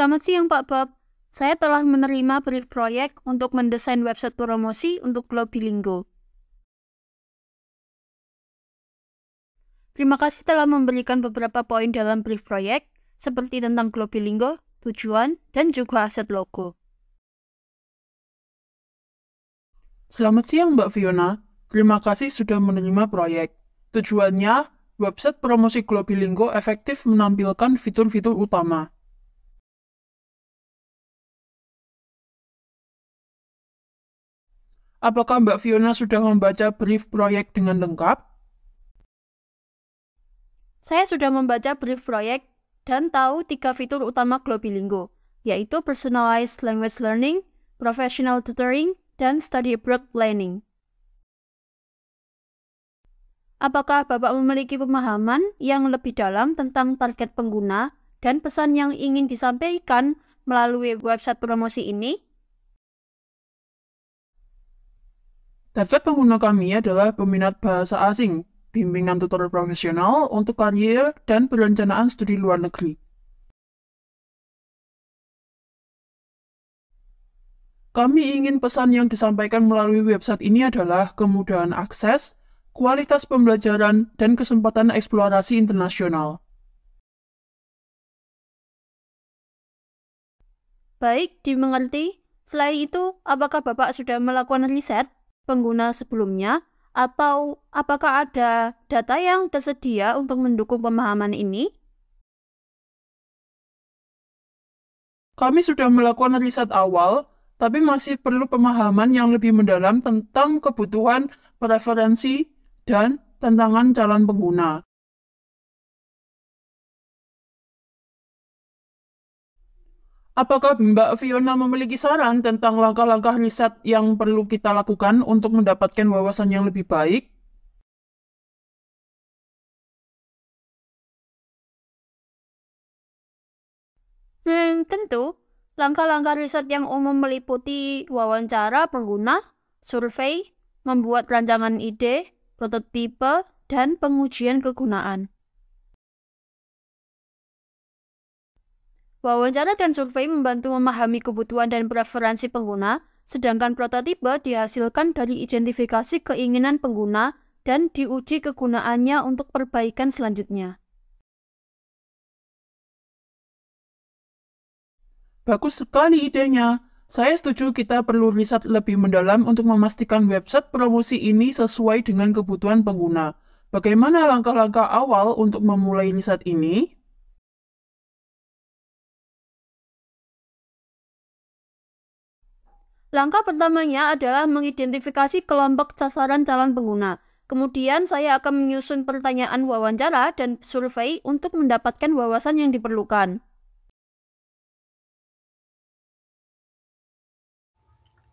Selamat siang Pak Bob. Saya telah menerima brief proyek untuk mendesain website promosi untuk Globilingo. Terima kasih telah memberikan beberapa poin dalam brief proyek, seperti tentang Globilingo, tujuan, dan juga aset logo. Selamat siang Mbak Fiona, terima kasih sudah menerima proyek. Tujuannya, website promosi Globilingo efektif menampilkan fitur-fitur utama. Apakah Mbak Fiona sudah membaca brief proyek dengan lengkap? Saya sudah membaca brief proyek dan tahu tiga fitur utama Globilingo, yaitu Personalized Language Learning, Professional Tutoring, dan Study Abroad Planning. Apakah Bapak memiliki pemahaman yang lebih dalam tentang target pengguna dan pesan yang ingin disampaikan melalui website promosi ini? Target pengguna kami adalah peminat bahasa asing, bimbingan tutor profesional untuk karier dan perencanaan studi luar negeri. Kami ingin pesan yang disampaikan melalui website ini adalah kemudahan akses, kualitas pembelajaran, dan kesempatan eksplorasi internasional. Baik, dimengerti. Selain itu, apakah Bapak sudah melakukan riset? pengguna sebelumnya atau apakah ada data yang tersedia untuk mendukung pemahaman ini? Kami sudah melakukan riset awal, tapi masih perlu pemahaman yang lebih mendalam tentang kebutuhan, preferensi, dan tantangan calon pengguna. Apakah Mbak Fiona memiliki saran tentang langkah-langkah riset yang perlu kita lakukan untuk mendapatkan wawasan yang lebih baik? Hmm, tentu. Langkah-langkah riset yang umum meliputi wawancara pengguna, survei, membuat rancangan ide, prototipe, dan pengujian kegunaan. Wawancara dan survei membantu memahami kebutuhan dan preferensi pengguna, sedangkan prototipe dihasilkan dari identifikasi keinginan pengguna dan diuji kegunaannya untuk perbaikan selanjutnya. Bagus sekali idenya. Saya setuju kita perlu riset lebih mendalam untuk memastikan website promosi ini sesuai dengan kebutuhan pengguna. Bagaimana langkah-langkah awal untuk memulai riset ini? Langkah pertamanya adalah mengidentifikasi kelompok sasaran calon pengguna. Kemudian saya akan menyusun pertanyaan wawancara dan survei untuk mendapatkan wawasan yang diperlukan.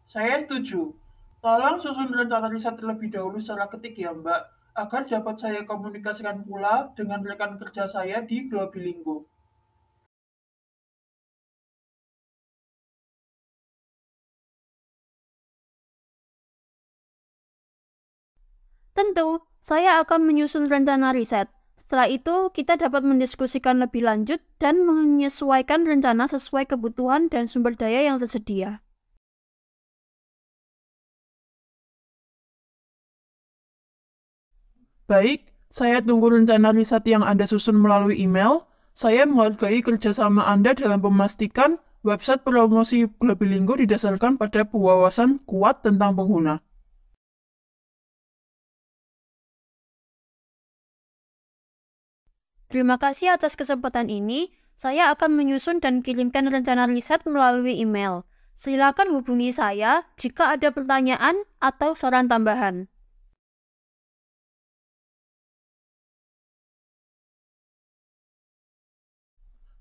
Saya setuju. Tolong susun rencana riset terlebih dahulu secara ketik ya, Mbak, agar dapat saya komunikasikan pula dengan rekan kerja saya di Globilingo. Tentu, saya akan menyusun rencana riset. Setelah itu, kita dapat mendiskusikan lebih lanjut dan menyesuaikan rencana sesuai kebutuhan dan sumber daya yang tersedia. Baik, saya tunggu rencana riset yang Anda susun melalui email. Saya menghargai kerjasama Anda dalam memastikan website promosi Globilingo didasarkan pada pewawasan kuat tentang pengguna. Terima kasih atas kesempatan ini. Saya akan menyusun dan kirimkan rencana riset melalui email. Silakan hubungi saya jika ada pertanyaan atau saran tambahan.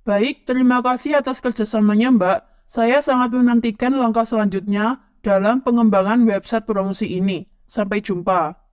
Baik, terima kasih atas kerjasamanya Mbak. Saya sangat menantikan langkah selanjutnya dalam pengembangan website promosi ini. Sampai jumpa.